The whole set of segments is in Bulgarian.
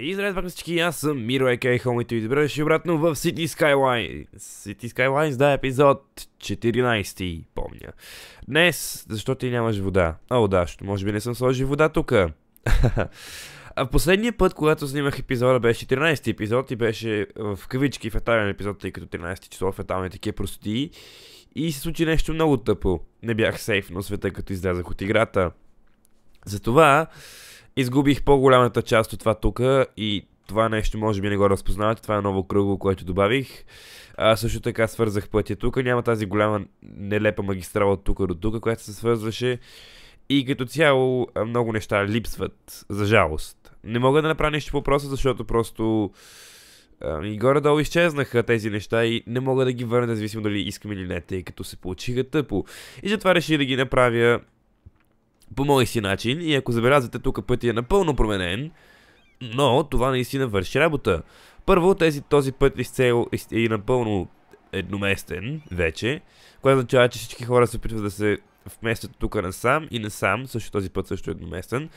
И здравейте пак всички, аз съм Миро АК Хомито и добре дошли обратно в City Skylines. City Skylines, да, епизод 14, помня. Днес, защо ти нямаш вода? О, да, може би не съм сложил вода тук. а последния път, когато снимах епизода, беше 14 епизод и беше в кавички фатален епизод, тъй като 13 число фатални такива простоти. И се случи нещо много тъпо. Не бях сейф на света, като излязах от играта. Затова... Изгубих по-голямата част от това тук и това нещо може би не го разпознавате. Това е ново кръгло, което добавих. А, също така свързах пътя тук. Няма тази голяма нелепа магистрала от тук до тук, която се свързваше. И като цяло много неща липсват, за жалост. Не мога да направя нещо по въпроса, защото просто... И горе-долу изчезнаха тези неща и не мога да ги върна, независимо дали искам или не, тъй като се получиха тъпо. И затова реших да ги направя по мой си начин и ако забелязвате тук път е напълно променен, но това наистина върши работа. Първо, тези, този път изцел е напълно едноместен вече, което означава, че всички хора се опитват да се вместо тук на сам и на сам, също този път също е едноместен.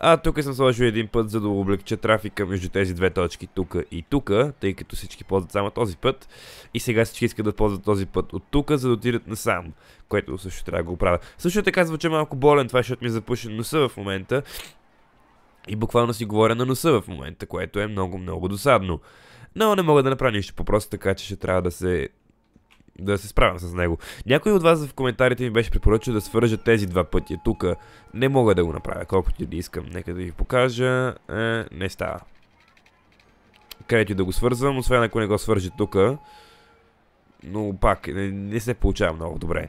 А тук съм сложил един път, за да облегча трафика между тези две точки тук и тук, тъй като всички ползват само този път. И сега всички искат да ползват този път от тук, за да отидат насам, което също трябва да го правя. Също така звуча е малко болен това, защото ми е запушен носа в момента. И буквално си говоря на носа в момента, което е много-много досадно. Но не мога да направя нищо по просто така, че ще трябва да се да се справям с него. Някой от вас в коментарите ми беше препоръчал да свържа тези два пътя тук. Не мога да го направя, колкото и да искам. Нека да ви покажа. Е, не става. Където да го свързвам, освен ако не го свържа тук. Но пак, не, не се получава много добре.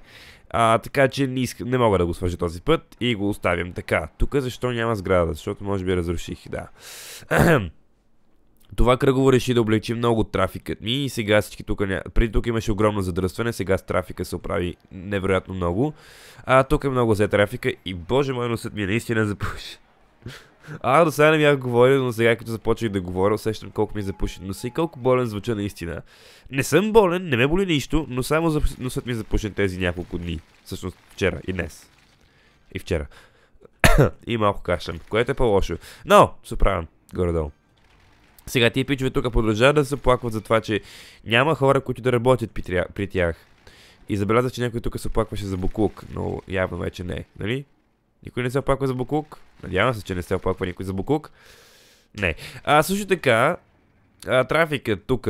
А, така че не, не мога да го свържа този път и го оставям така. Тук защо няма сграда? Защото може би разруших, да. Това кръгово реши да облегчи много трафикът ми и сега всички тук... Ня... Преди тук имаше огромно задръстване, сега с трафика се оправи невероятно много. А тук е много за трафика и боже мой носът ми е наистина запуши. А, до сега не бях говорил, но сега като започнах да говоря, усещам колко ми е запуши носа и колко болен звуча наистина. Не съм болен, не ме боли нищо, но само носът ми е запушен тези няколко дни. Всъщност вчера и днес. И вчера. и малко кашлям, което е по-лошо. Но, се оправям. Горе-долу. Сега тия пичове тук продължават да се оплакват за това, че няма хора, които да работят при, тях. И забелязах, че някой тук се оплакваше за Буклук, но явно вече не, нали? Никой не се оплаква за Буклук? Надявам се, че не се оплаква никой за Буклук. Не. А също така, а, трафикът тук.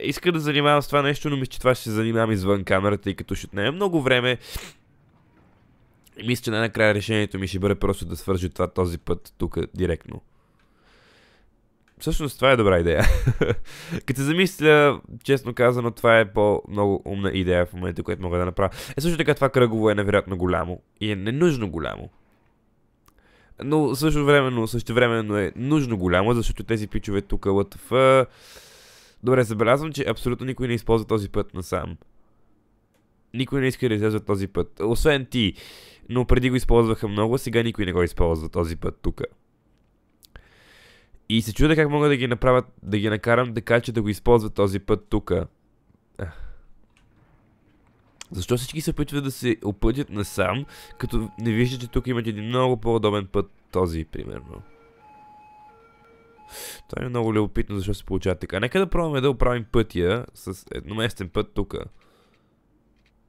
Иска да занимавам с това нещо, но мисля, че това ще се занимавам извън камерата, и като ще отнеме много време. мисля, че най-накрая решението ми ще бъде просто да свържа това този път тук директно. Всъщност това е добра идея. Като се замисля, честно казано, това е по-много умна идея в момента, която мога да направя. Е също така това кръгово е невероятно голямо и е ненужно голямо. Но също времено, също времено е нужно голямо, защото тези пичове тук в. Добре, забелязвам, че абсолютно никой не използва този път насам. Никой не иска да излезе този път. Освен ти. Но преди го използваха много, сега никой не го използва този път тук. И се чуда как мога да ги направя, да ги накарам така, че да го използват този път тука. Защо всички се опитват да се опътят насам, като не виждат, че тук имат един много по-удобен път, този, примерно. Това е много любопитно, защо се получава така. Нека да пробваме да оправим пътя с едноместен път тук.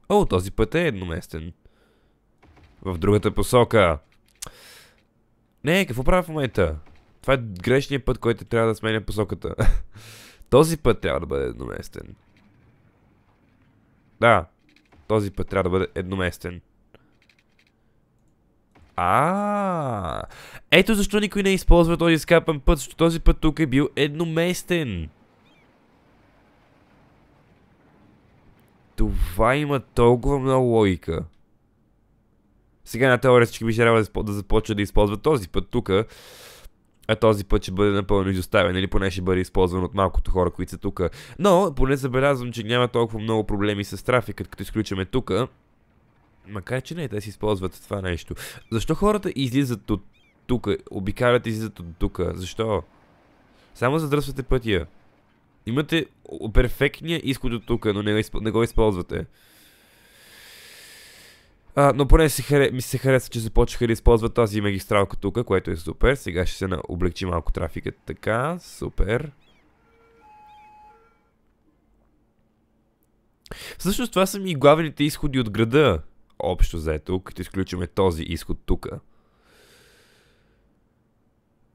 О, този път е едноместен. В другата посока. Не, какво правя в момента? Това е грешният път, който трябва да сменя посоката. този път трябва да бъде едноместен. Да, този път трябва да бъде едноместен. А, ето защо никой не използва този скапан път, защото този път тук е бил едноместен. Това има толкова много логика. Сега на теория всички би трябва да започва да използва този път тук, а този път ще бъде напълно изоставен или нали? поне ще бъде използван от малкото хора, които са тук. Но поне забелязвам, че няма толкова много проблеми с трафика, като изключваме тук. Макар, че не, те си използват това нещо. Защо хората излизат от тук, обикалят излизат от тук? Защо? Само задръсвате пътя. Имате перфектния изход от тук, но не го използвате. А, но поне си харе... ми се харесва, че започнаха да използват тази магистралка тук, което е супер. Сега ще се облегчи малко трафика Така, супер. Всъщност това са ми главните изходи от града. Общо заето, като изключваме този изход тук.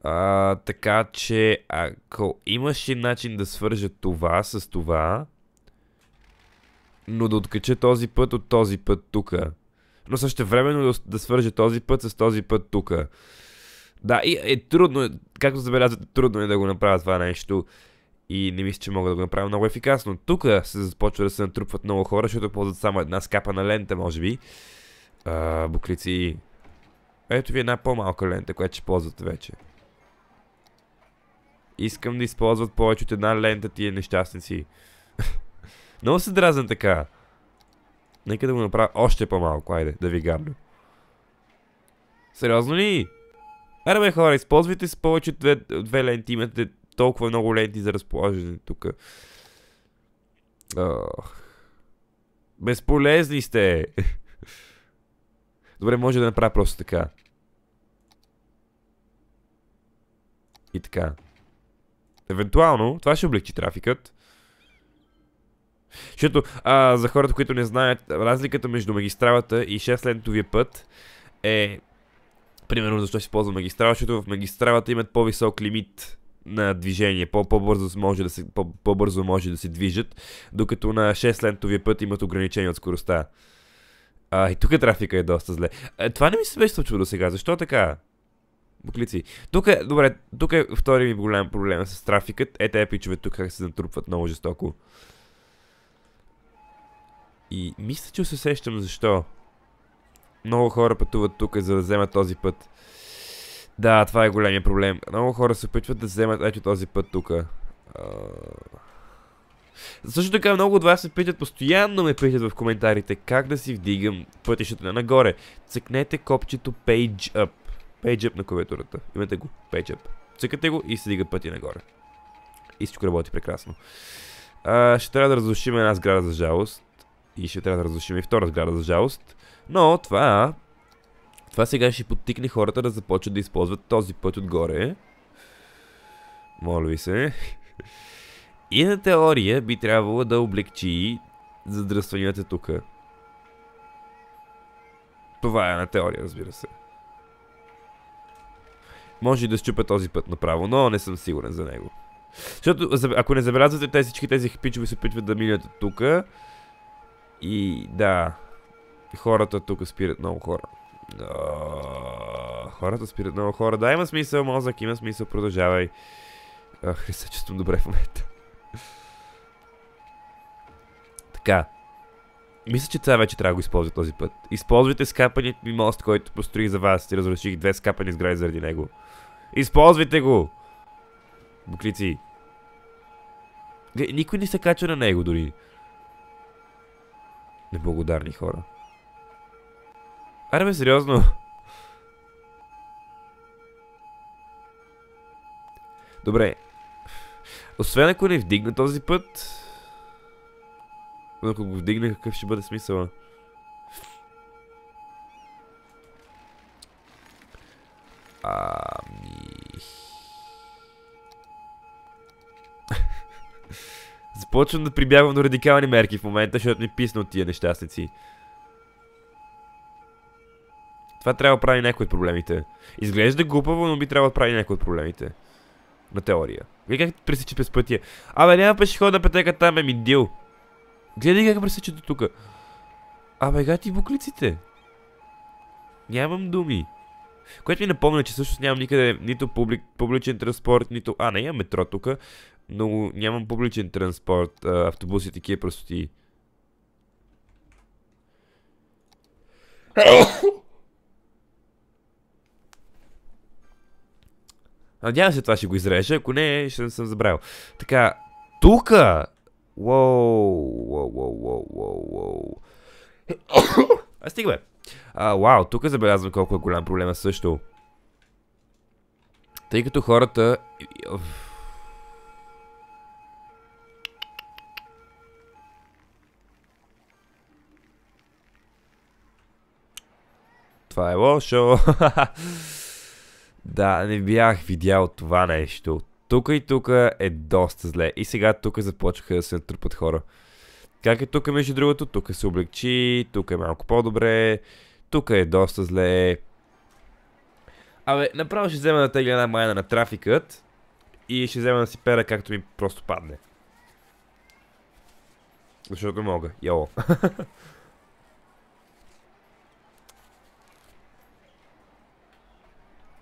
А, така че, ако имаше начин да свържа това с това, но да откача този път от този път тука, но също времено да, да свърже този път с този път тук. Да, и е трудно, както забелязвате, трудно е да го направя това нещо и не мисля, че мога да го направя много ефикасно. Тук се започва да се натрупват много хора, защото ползват само една скапа на лента, може би. А, буклици. Ето ви една по-малка лента, която ще ползват вече. Искам да използват повече от една лента тия нещастници. много се дразна така. Нека да го направя още по-малко. Айде, да ви гарда. Сериозно ли? Айде бе хора, използвайте с повече две, ленти. Имате толкова много ленти за разположение тук. Безполезни сте! Добре, може да направя просто така. И така. Евентуално, това ще облегчи трафикът. Защото а, за хората, които не знаят, разликата между магистралата и 6-лентовия път е... Примерно защо си ползва магистрала, защото в магистралата имат по-висок лимит на движение, по-бързо може, да се, по-бързо може да се движат, докато на 6-лентовия път имат ограничение от скоростта. А, и тук трафика е доста зле. А, е, това не ми се беше случило до сега. Защо така? Буклици. Тук е, добре, тук е втори ми голям проблем с трафикът. Е, пичове тук как се натрупват много жестоко. И мисля, че се сещам защо. Много хора пътуват тук, за да вземат този път. Да, това е големия проблем. Много хора се опитват да вземат ето този път тук. А... Също така много от вас се питат, постоянно ме питат в коментарите как да си вдигам пътищата на нагоре. Цъкнете копчето Page Up. Page Up на клавиатурата. Имате го. Page Up. Цъкате го и се дига пъти нагоре. И всичко работи прекрасно. А, ще трябва да разрушим една сграда за жалост и ще трябва да разрушим и втора сграда, за жалост. Но това... Това сега ще подтикне хората да започват да използват този път отгоре. Моля ви се. И на теория би трябвало да облегчи задръстванията тук. Това е на теория, разбира се. Може и да щупя този път направо, но не съм сигурен за него. Защото, ако не забелязвате, тези всички тези хпичове се опитват да минат тук. И да, хората тук спират много хора. хората спират много хора. Да, има смисъл, мозък, има смисъл, продължавай. Ах, не се чувствам добре в момента. така. Мисля, че това вече трябва да го използвам този път. Използвайте скапаният ми мост, който построих за вас и разруших две скапани сгради заради него. Използвайте го! Буклици. Никой не се качва на него дори. Неблагодарни хора. Аре бе, сериозно. Добре. Освен ако не вдигна този път... Но ако го вдигне, какъв ще бъде смисъла? А... Почвам да прибягвам до радикални мерки в момента, защото ми писна от тия нещастници. Това трябва да прави някои от проблемите. Изглежда глупаво, но би трябвало да прави някои от проблемите. На теория. Гледай как пресича през пътя. Абе, няма пешеходна пътека там, е ми дил. Гледай как пресича до тука. Абе, гати буклиците. Нямам думи. Което ми напомня, че всъщност нямам никъде нито публичен транспорт, нито... А, не, имам метро тук много, нямам публичен транспорт, автобуси и такива простоти. Надявам се това ще го изрежа, ако не, ще не съм забравил. Така, тука! Уоу, уоу, уоу, А стига бе. А, вау, тук забелязвам колко е голям проблема също. Тъй като хората това е лошо. да, не бях видял това нещо. Тук и тук е доста зле. И сега тук започнаха да се натрупат хора. Как е тук, между другото, тук се облегчи, тук е малко по-добре, тук е доста зле. Абе, направо ще взема да тегля една майна на трафикът и ще взема да си пера както ми просто падне. Защото мога. Йоло.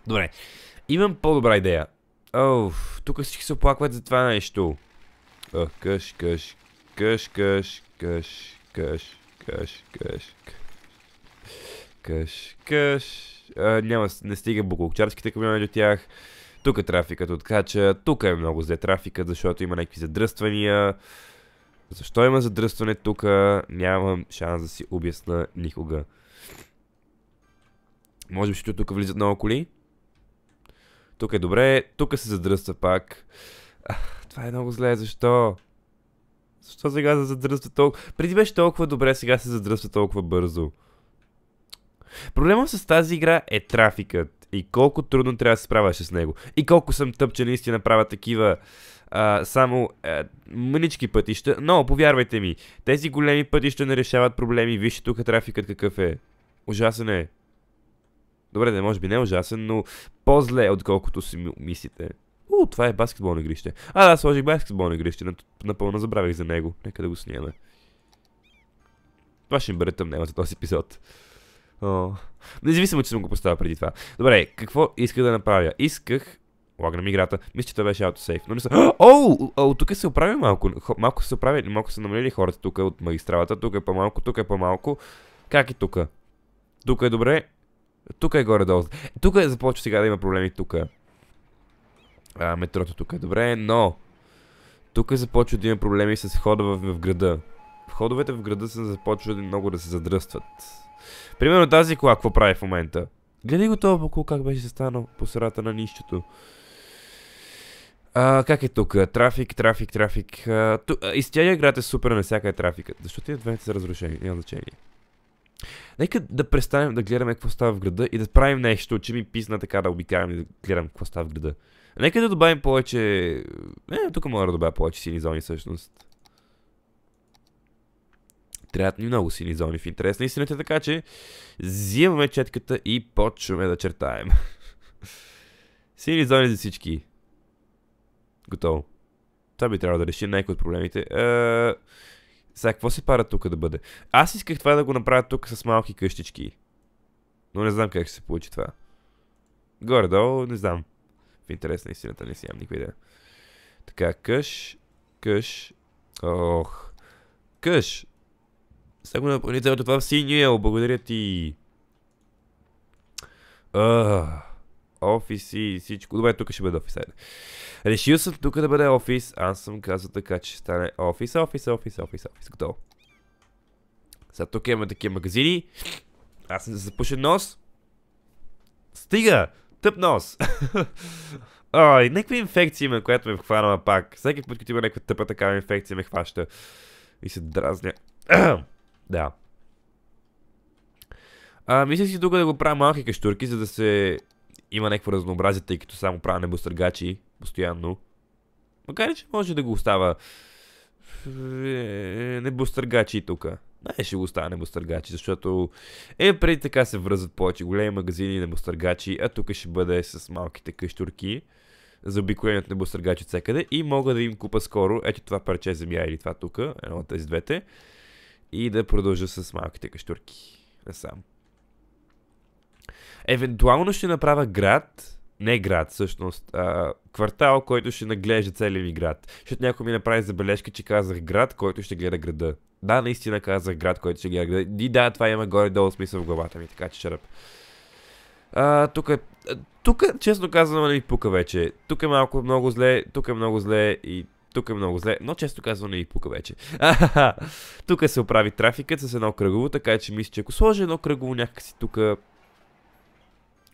Добре. Имам по-добра идея. Оф, тук всички се оплакват за това нещо. О, къш, къш, къш, къш, къш, къш, къш, къш, къш, къш. няма, не стига буклукчарските камиони до тях. Тук е трафикът откача, тук е много зле трафикът, защото има някакви задръствания. Защо има задръстване тук, нямам шанс да си обясна никога. Може би, ще тук влизат много коли. Тук е добре, тук се задръства пак. А, това е много зле, защо? Защо сега се задръства толкова? Преди беше толкова добре, сега се задръства толкова бързо. Проблемът с тази игра е трафикът. И колко трудно трябва да се справяш с него. И колко съм тъп, че наистина правя такива а, само а, е, мънички пътища. Но, повярвайте ми, тези големи пътища не решават проблеми. Вижте тук трафикът какъв е. Ужасен е. Добре, да може би не е ужасен, но по-зле, отколкото си мислите. У, това е баскетболно игрище. А, да, сложих баскетболно игрище. Напълно забравих за него. Нека да го снимаме. Това ще им бъде тъмнело за този епизод. О. Независимо, че съм го поставил преди това. Добре, какво исках да направя? Исках... Лагнам играта. Мисля, че това беше автосейф. Но не са... О, о, тук се оправи малко. Малко се оправи, малко са намалили хората тук от магистралата. Тук е по-малко, тук е по-малко. Как е тук? Тук е добре, тук е горе-долу. Тук е започва сега да има проблеми тук. А, метрото тук е добре, но... Тук е започва да има проблеми с хода в, в града. Входовете в града са започват много да се задръстват. Примерно тази кола, какво прави в момента? Гледай го това бокул как беше се станал по срата на нищото. А, как е тук? Трафик, трафик, трафик. А, ту... град е супер на всяка е трафикът, защото и двете са разрушени, няма значение. Нека да престанем да гледаме какво става в града и да правим нещо, че ми писна така да обикарам и да гледам какво става в града. Нека да добавим повече... Е, тук мога да добавя повече сини зони всъщност. Трябват ни много сини зони в интерес на истината, така че взимаме четката и почваме да чертаем. сини зони за всички. Готово. Това би трябвало да реши някои от проблемите. Е, сега, какво се пара тук да бъде? Аз исках това да го направя тук с малки къщички. Но не знам как ще се получи това. Горе-долу, не знам. В интерес на истината не си имам никаква идея. Така, къш, къш, ох, къш. Сега го напълни цялото това в синьо, благодаря ти. Ах офиси и всичко. Добре, тук ще бъде офис. Айде. Решил съм тук да бъде офис. Аз съм казал така, че ще стане офис, офис, офис, офис, офис. Готово. Сега тук имаме такива магазини. Аз съм запушен нос. Стига! Тъп нос! Ой, някаква инфекция има, която ме хванала пак. Всеки път, като има някаква тъпа такава инфекция, ме хваща. И се дразня. да. А, мисля си тук да го правя малки каштурки, за да се има някакво разнообразие, тъй като само правя небостъргачи постоянно. Макар че може да го остава небостъргачи тук. Е, не, ще го остава небостъргачи, защото е преди така се връзват повече големи магазини небостъргачи, а тук ще бъде с малките къщурки за обиколение от небостъргачи от всекъде и мога да им купа скоро, ето това парче земя или това тук, едно от тези двете и да продължа с малките къщурки само. Евентуално ще направя град, не град, всъщност. А, квартал, който ще наглежда целият ми град. Защото някой ми направи забележка, че казах град, който ще гледа града. Да, наистина казах град, който ще гледа града. И да, това има горе-долу смисъл в главата ми, така че черъп. А, тук е... Тук, честно казвам, не ми нали, пука вече. Тук е малко много зле, тук е много зле и тук е много зле, но често казвам не ви пука вече. тук се оправи трафикът с едно кръгово, така че мисля, че ако сложа едно кръгово някакси тук,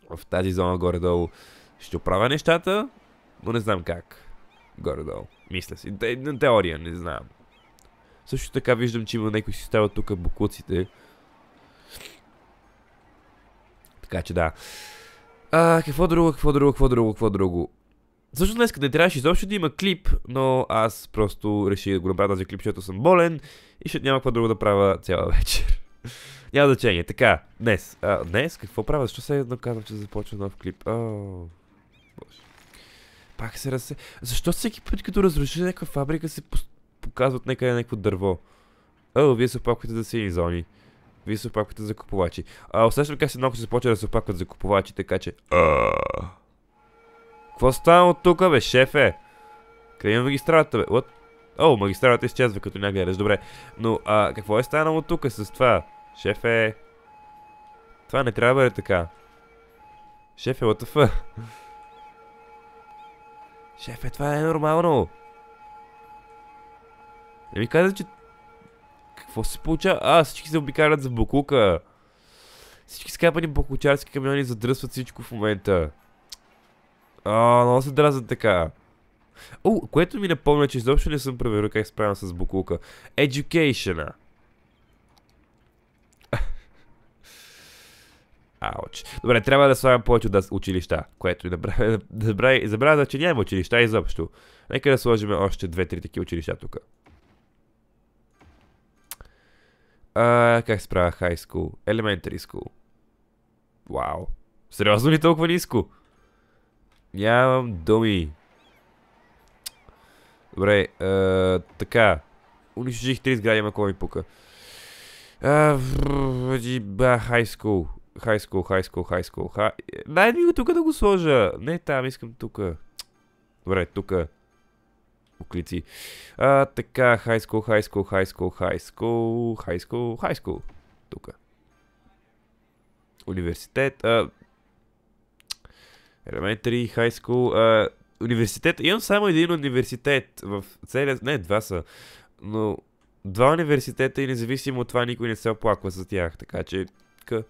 в тази зона горе-долу ще оправя нещата, но не знам как. Горе-долу. Мисля си. Те, на теория, не знам. Също така виждам, че има някой си става тук буклуците. Така че да. А, какво друго, какво друго, какво друго, какво друго? Също днес не трябваше изобщо да има клип, но аз просто реших да го направя този клип, защото съм болен и ще няма какво друго да правя цяла вечер. Няма значение. Така, днес. А, днес какво правя? Защо се едно казвам, че започва нов клип? О, боже. Пак се разсе... Защо всеки път, като разруши някаква фабрика, се показват някъде някакво дърво? О, вие се опаквате за сини зони. Вие се опаквате за купувачи. А, усещам как се много се започва да се опакват за купувачи, така че... Какво става от тук, бе, шефе? Къде е магистралата, бе? What? О, магистралата изчезва като някъде, добре. Но, а, какво е станало тук с това? Шефе! Това не трябва да бъде така. Шефе, what the fuck? Шефе, това е нормално. Не ми каза, че... Какво се получава? А, всички се обикалят за Бокука! Всички скапани бокучарски камиони задръсват всичко в момента. А, много се дразат така. О, което ми напомня, че изобщо не съм проверил как справям с буклука. Education. -а. Ауч. Добре, трябва да слагам повече от училища, което и да Да забравя, забравя, че нямам училища изобщо. Нека да сложим още две-три такива училища тук. А, как се правя high school? Elementary school. Вау. Сериозно ли толкова ниско? Нямам думи. Добре, а, така. Унищожих три сгради, ама кой ми пука. Ба, хай school. High School, High School, High School. Дай ми го тук да го сложа. Не там, искам тук. Добре, тук. Уклици. А, така, High School, High School, High School, High School, High School, High School. Тук. Университет. А... Elementary, High School. А... Университет. Имам само един университет в целия... Не, два са. Но два университета и независимо от това никой не се оплаква за тях. Така че... Къ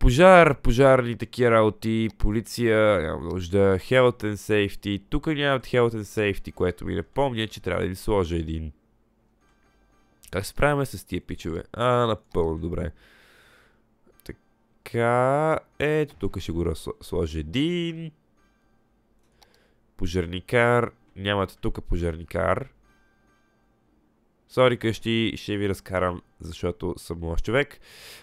пожар, пожарни такива работи, полиция, няма нужда, health and safety. Тук нямат health and safety, което ми напомня, че трябва да ви сложа един. Как се справяме с тия пичове? А, напълно добре. Така, ето тук ще го сложа един. Пожарникар, нямате тук пожарникар. Сори къщи, ще ви разкарам, защото съм лош човек.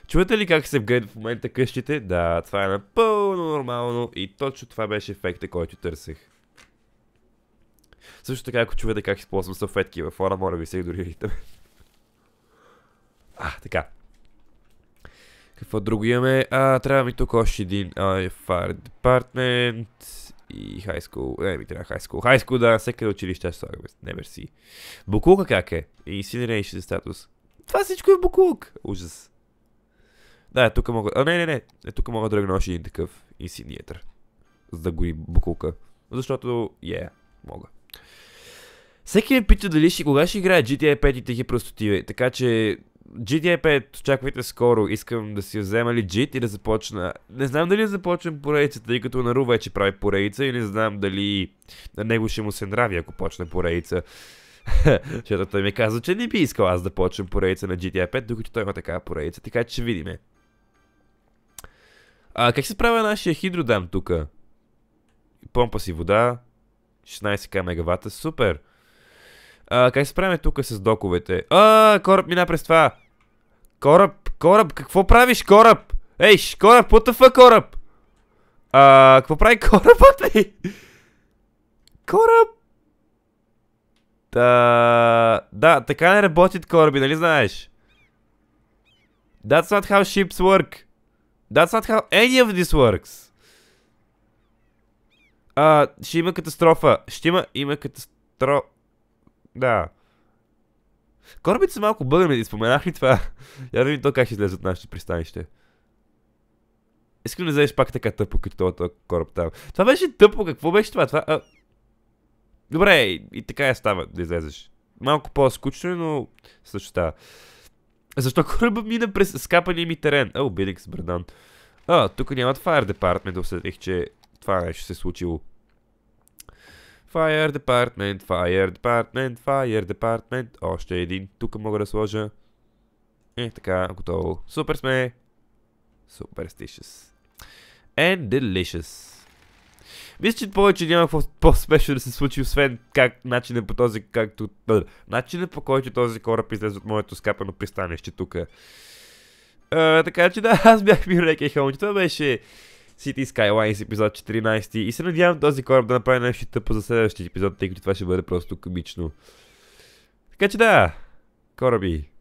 Чувате ли как се вгледат в момента къщите? Да, това е напълно нормално и точно това беше ефекта, който търсех. Също така, ако чувате как използвам салфетки във фона, моля ви се дори игнорирайте. а, така. Какво друго имаме? А, трябва ми тук още един а, е, Fire Department и хай school, не ми трябва хай school, хай school да всеки е училище ще слагаме, не мерси. Букулка как е? И синерейши за статус. Това всичко е Букулк. Ужас. Да, е, тук мога, а не, не, не, е, тук мога да дръгна още един такъв и За да гори Букулка. Защото, я, yeah, мога. Всеки ме пита дали ще, кога ще играе GTA 5 и тихи простоти, така че GTA 5, очаквайте скоро. Искам да си взема легит и да започна. Не знам дали започвам поредицата, тъй като Нару вече прави поредица и не знам дали на него ще му се нрави, ако почне поредица. Защото той ми каза, че не би искал аз да почвам поредица на GTA 5, докато той има такава поредица, така че видиме. А, как се справя нашия хидродам тук? Помпа си вода, 16к мегавата, супер! А, как се правим тук с доковете? А, кораб мина през това. Кораб, кораб, какво правиш, кораб? Ей, кораб, потъфа кораб? А, какво прави корабът ми? Кораб. Та... Да, така не работят кораби, нали знаеш? That's not how ships work. That's not how any of this works. А, ще има катастрофа. Ще има... Има катастрофа. Да. Корабите са малко да споменах ли това? Я да видим то как ще излезе от нашето пристанище. Искам да вземеш пак така тъпо, като това, кораб там. Това беше тъпо, какво беше това? това а... Добре, и, и така я става да излезеш. Малко по-скучно, е, но също става. Защо кораба мина през скапания ми терен? О, Биликс, Бердан. А, тук нямат Fire Department, усетих, че това нещо се е случило. Fire Department, Fire Department, Fire Department. Още един. Тук мога да сложа. Е, така, готово. Супер сме. Superstitious. And delicious. Мисля, че повече няма какво по-спешно да се случи, освен как начинът по този, както... Начинът по който този кораб излезе от моето скапано пристанище тук. така че да, аз бях Мирлеке Хомич. Това беше City Skylines епизод 14 и се надявам този кораб да направи нещо тъпо за следващия епизод, тъй като това ще бъде просто комично. Така че да, кораби,